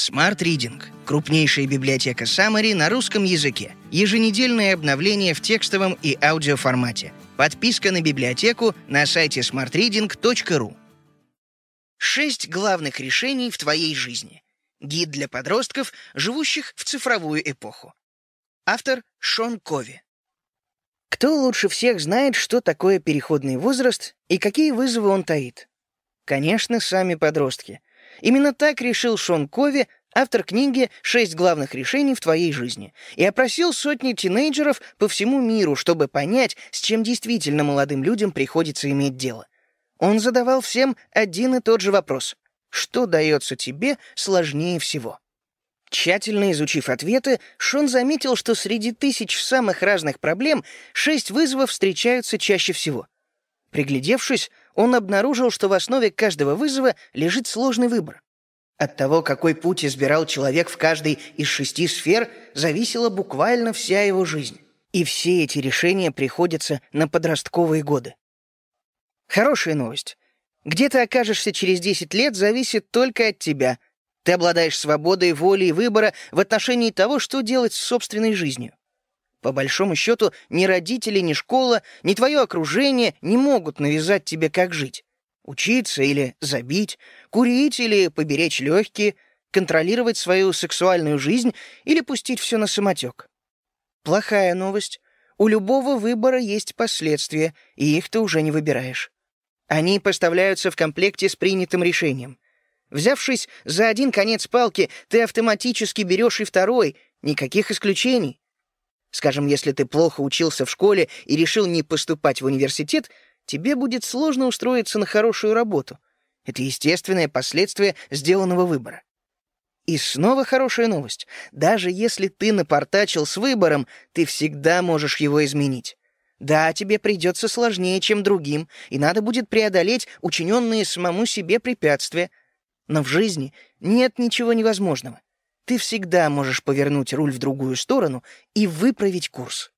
Smart Reading – крупнейшая библиотека Самари на русском языке. Еженедельное обновление в текстовом и аудиоформате. Подписка на библиотеку на сайте smartreading.ru. Шесть главных решений в твоей жизни. Гид для подростков, живущих в цифровую эпоху. Автор Шон Кови. Кто лучше всех знает, что такое переходный возраст и какие вызовы он таит? Конечно, сами подростки — Именно так решил Шон Кови, автор книги «Шесть главных решений в твоей жизни», и опросил сотни тинейджеров по всему миру, чтобы понять, с чем действительно молодым людям приходится иметь дело. Он задавал всем один и тот же вопрос. Что дается тебе сложнее всего? Тщательно изучив ответы, Шон заметил, что среди тысяч самых разных проблем шесть вызовов встречаются чаще всего. Приглядевшись, он обнаружил, что в основе каждого вызова лежит сложный выбор. От того, какой путь избирал человек в каждой из шести сфер, зависела буквально вся его жизнь. И все эти решения приходятся на подростковые годы. Хорошая новость. Где ты окажешься через 10 лет, зависит только от тебя. Ты обладаешь свободой воли и выбора в отношении того, что делать с собственной жизнью. По большому счету, ни родители, ни школа, ни твое окружение не могут навязать тебе, как жить. Учиться или забить, курить или поберечь легкие, контролировать свою сексуальную жизнь или пустить все на самотек. Плохая новость. У любого выбора есть последствия, и их ты уже не выбираешь. Они поставляются в комплекте с принятым решением. Взявшись за один конец палки, ты автоматически берешь и второй, никаких исключений. Скажем, если ты плохо учился в школе и решил не поступать в университет, тебе будет сложно устроиться на хорошую работу. Это естественное последствие сделанного выбора. И снова хорошая новость. Даже если ты напортачил с выбором, ты всегда можешь его изменить. Да, тебе придется сложнее, чем другим, и надо будет преодолеть учиненные самому себе препятствия. Но в жизни нет ничего невозможного ты всегда можешь повернуть руль в другую сторону и выправить курс.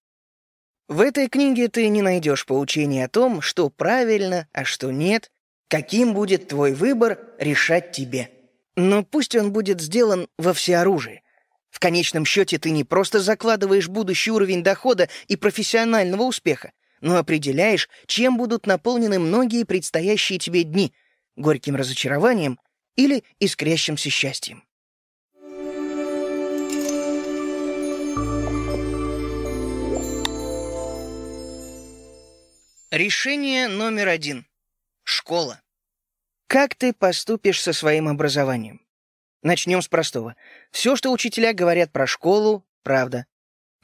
В этой книге ты не найдешь поучения о том, что правильно, а что нет, каким будет твой выбор решать тебе. Но пусть он будет сделан во всеоружии. В конечном счете ты не просто закладываешь будущий уровень дохода и профессионального успеха, но определяешь, чем будут наполнены многие предстоящие тебе дни — горьким разочарованием или искрящимся счастьем. Решение номер один. Школа. Как ты поступишь со своим образованием? Начнем с простого. Все, что учителя говорят про школу, правда.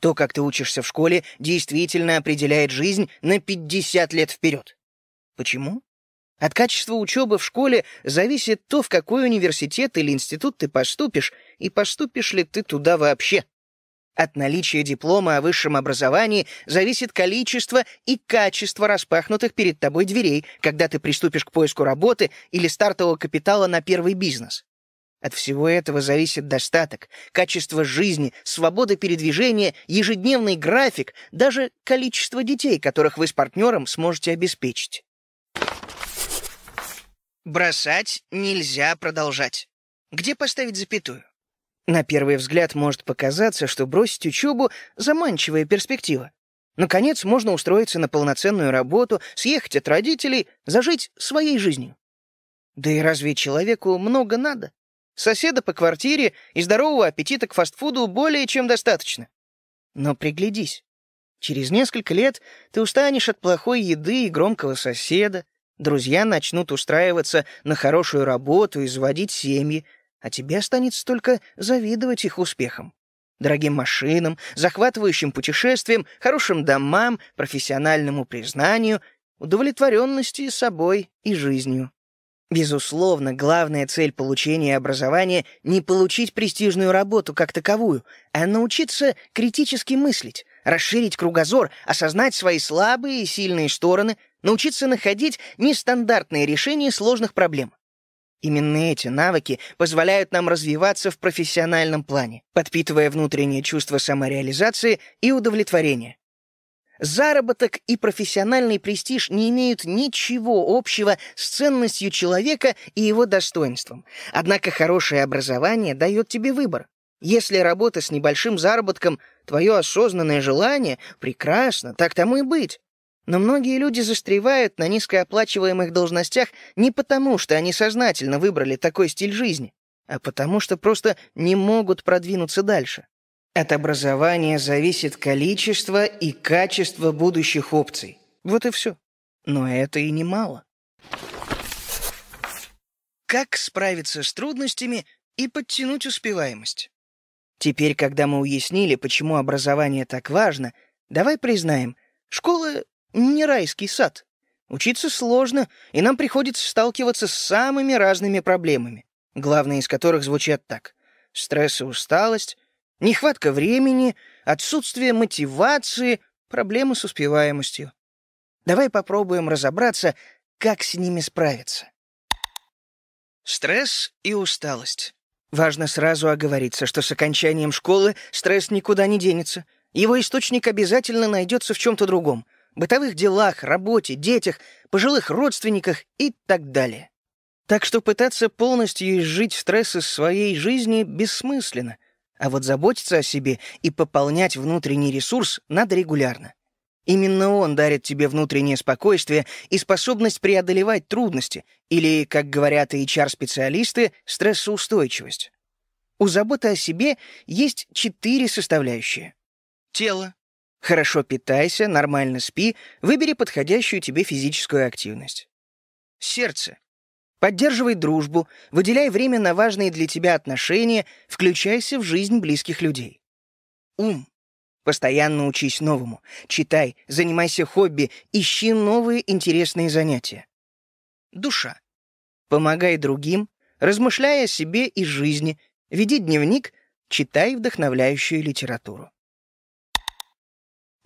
То, как ты учишься в школе, действительно определяет жизнь на 50 лет вперед. Почему? От качества учебы в школе зависит то, в какой университет или институт ты поступишь, и поступишь ли ты туда вообще. От наличия диплома о высшем образовании зависит количество и качество распахнутых перед тобой дверей, когда ты приступишь к поиску работы или стартового капитала на первый бизнес. От всего этого зависит достаток, качество жизни, свобода передвижения, ежедневный график, даже количество детей, которых вы с партнером сможете обеспечить. Бросать нельзя продолжать. Где поставить запятую? На первый взгляд может показаться, что бросить учебу — заманчивая перспектива. Наконец, можно устроиться на полноценную работу, съехать от родителей, зажить своей жизнью. Да и разве человеку много надо? Соседа по квартире и здорового аппетита к фастфуду более чем достаточно. Но приглядись. Через несколько лет ты устанешь от плохой еды и громкого соседа, друзья начнут устраиваться на хорошую работу и заводить семьи, а тебе останется только завидовать их успехам. Дорогим машинам, захватывающим путешествиям, хорошим домам, профессиональному признанию, удовлетворенности собой и жизнью. Безусловно, главная цель получения образования — не получить престижную работу как таковую, а научиться критически мыслить, расширить кругозор, осознать свои слабые и сильные стороны, научиться находить нестандартные решения сложных проблем. Именно эти навыки позволяют нам развиваться в профессиональном плане, подпитывая внутреннее чувство самореализации и удовлетворения. Заработок и профессиональный престиж не имеют ничего общего с ценностью человека и его достоинством. Однако хорошее образование дает тебе выбор. Если работа с небольшим заработком — твое осознанное желание, прекрасно, так тому и быть. Но многие люди застревают на низкооплачиваемых должностях не потому, что они сознательно выбрали такой стиль жизни, а потому что просто не могут продвинуться дальше. От образования зависит количество и качество будущих опций. Вот и все. Но это и немало. Как справиться с трудностями и подтянуть успеваемость? Теперь, когда мы уяснили, почему образование так важно, давай признаем, школа не райский сад. Учиться сложно, и нам приходится сталкиваться с самыми разными проблемами, главные из которых звучат так. Стресс и усталость, нехватка времени, отсутствие мотивации, проблемы с успеваемостью. Давай попробуем разобраться, как с ними справиться. Стресс и усталость. Важно сразу оговориться, что с окончанием школы стресс никуда не денется. Его источник обязательно найдется в чем-то другом — бытовых делах, работе, детях, пожилых родственниках и так далее. Так что пытаться полностью изжить стресс из своей жизни бессмысленно, а вот заботиться о себе и пополнять внутренний ресурс надо регулярно. Именно он дарит тебе внутреннее спокойствие и способность преодолевать трудности, или, как говорят HR-специалисты, стрессоустойчивость. У заботы о себе есть четыре составляющие. Тело, Хорошо питайся, нормально спи, выбери подходящую тебе физическую активность. Сердце. Поддерживай дружбу, выделяй время на важные для тебя отношения, включайся в жизнь близких людей. Ум. Постоянно учись новому. Читай, занимайся хобби, ищи новые интересные занятия. Душа. Помогай другим, размышляя о себе и жизни, веди дневник, читай вдохновляющую литературу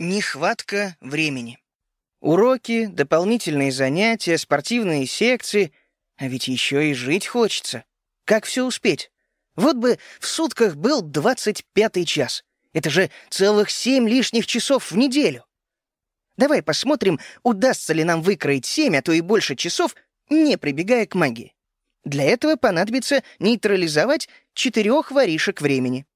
нехватка времени. Уроки, дополнительные занятия, спортивные секции. А ведь еще и жить хочется. Как все успеть? Вот бы в сутках был 25 час. Это же целых семь лишних часов в неделю. Давай посмотрим, удастся ли нам выкроить семь, а то и больше часов, не прибегая к магии. Для этого понадобится нейтрализовать четырех воришек времени.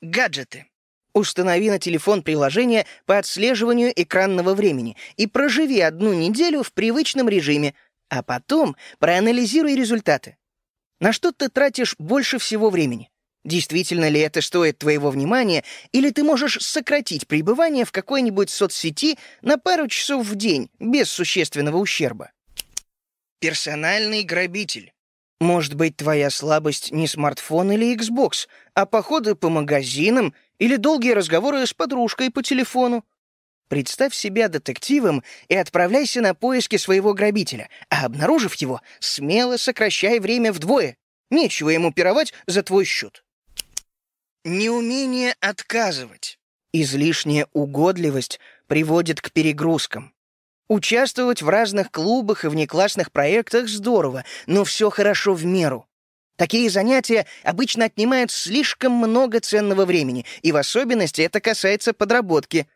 Гаджеты. Установи на телефон приложение по отслеживанию экранного времени и проживи одну неделю в привычном режиме, а потом проанализируй результаты. На что ты тратишь больше всего времени? Действительно ли это стоит твоего внимания, или ты можешь сократить пребывание в какой-нибудь соцсети на пару часов в день без существенного ущерба? Персональный грабитель. Может быть, твоя слабость не смартфон или Xbox, а походы по магазинам или долгие разговоры с подружкой по телефону. Представь себя детективом и отправляйся на поиски своего грабителя, а обнаружив его, смело сокращай время вдвое. Нечего ему пировать за твой счет. Неумение отказывать. Излишняя угодливость приводит к перегрузкам. Участвовать в разных клубах и внеклассных проектах здорово, но все хорошо в меру. Такие занятия обычно отнимают слишком много ценного времени, и в особенности это касается подработки.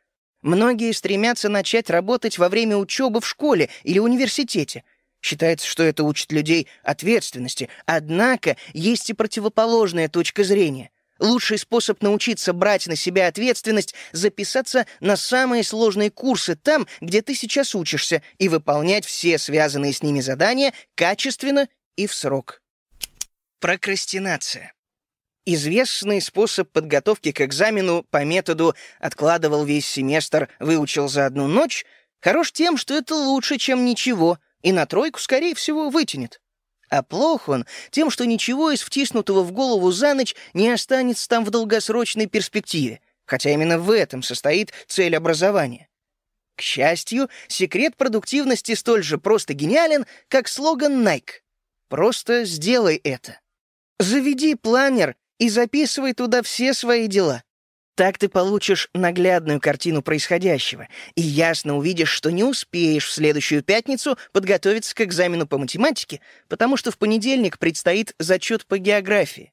Многие стремятся начать работать во время учебы в школе или университете. Считается, что это учит людей ответственности. Однако есть и противоположная точка зрения. Лучший способ научиться брать на себя ответственность — записаться на самые сложные курсы там, где ты сейчас учишься, и выполнять все связанные с ними задания качественно и в срок. Прокрастинация. Известный способ подготовки к экзамену по методу «откладывал весь семестр, выучил за одну ночь» хорош тем, что это лучше, чем ничего, и на тройку, скорее всего, вытянет. А плох он тем, что ничего из втиснутого в голову за ночь не останется там в долгосрочной перспективе, хотя именно в этом состоит цель образования. К счастью, секрет продуктивности столь же просто гениален, как слоган Nike. Просто сделай это. Заведи планер и записывай туда все свои дела. Так ты получишь наглядную картину происходящего и ясно увидишь, что не успеешь в следующую пятницу подготовиться к экзамену по математике, потому что в понедельник предстоит зачет по географии.